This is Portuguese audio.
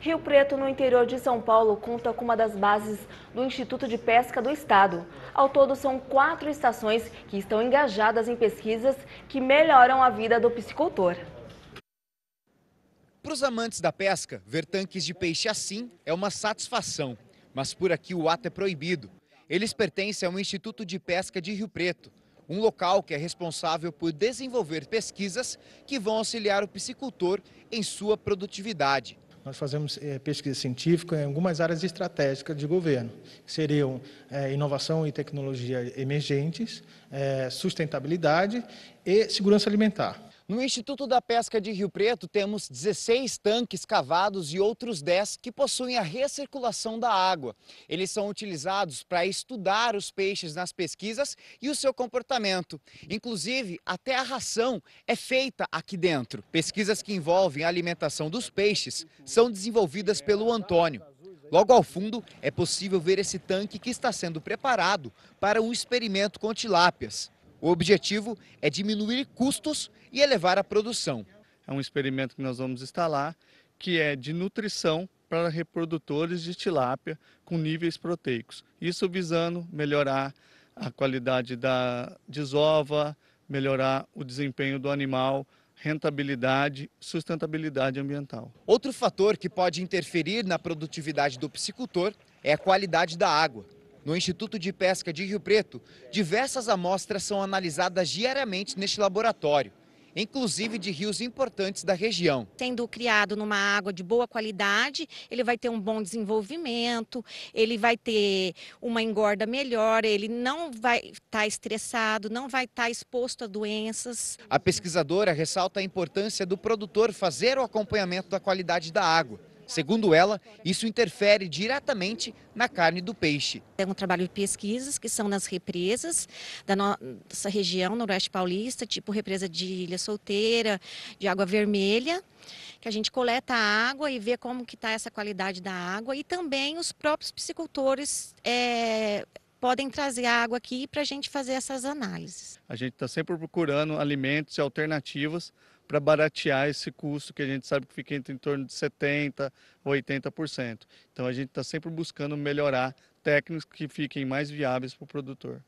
Rio Preto, no interior de São Paulo, conta com uma das bases do Instituto de Pesca do Estado. Ao todo, são quatro estações que estão engajadas em pesquisas que melhoram a vida do piscicultor. Para os amantes da pesca, ver tanques de peixe assim é uma satisfação. Mas por aqui o ato é proibido. Eles pertencem ao Instituto de Pesca de Rio Preto, um local que é responsável por desenvolver pesquisas que vão auxiliar o piscicultor em sua produtividade nós fazemos é, pesquisa científica em algumas áreas estratégicas de governo, que seriam é, inovação e tecnologia emergentes, é, sustentabilidade e segurança alimentar. No Instituto da Pesca de Rio Preto, temos 16 tanques cavados e outros 10 que possuem a recirculação da água. Eles são utilizados para estudar os peixes nas pesquisas e o seu comportamento. Inclusive, até a ração é feita aqui dentro. Pesquisas que envolvem a alimentação dos peixes são desenvolvidas pelo Antônio. Logo ao fundo, é possível ver esse tanque que está sendo preparado para um experimento com tilápias. O objetivo é diminuir custos e elevar a produção. É um experimento que nós vamos instalar, que é de nutrição para reprodutores de tilápia com níveis proteicos. Isso visando melhorar a qualidade da desova, melhorar o desempenho do animal, rentabilidade, sustentabilidade ambiental. Outro fator que pode interferir na produtividade do piscicultor é a qualidade da água no Instituto de Pesca de Rio Preto, diversas amostras são analisadas diariamente neste laboratório inclusive de rios importantes da região. Sendo criado numa água de boa qualidade, ele vai ter um bom desenvolvimento, ele vai ter uma engorda melhor, ele não vai estar tá estressado, não vai estar tá exposto a doenças. A pesquisadora ressalta a importância do produtor fazer o acompanhamento da qualidade da água Segundo ela, isso interfere diretamente na carne do peixe. É um trabalho de pesquisas que são nas represas da nossa região noroeste paulista, tipo represa de Ilha Solteira, de Água Vermelha, que a gente coleta a água e vê como que está essa qualidade da água e também os próprios piscicultores é, podem trazer a água aqui para a gente fazer essas análises. A gente está sempre procurando alimentos e alternativas para baratear esse custo que a gente sabe que fica entre em torno de 70%, 80%. Então a gente está sempre buscando melhorar técnicas que fiquem mais viáveis para o produtor.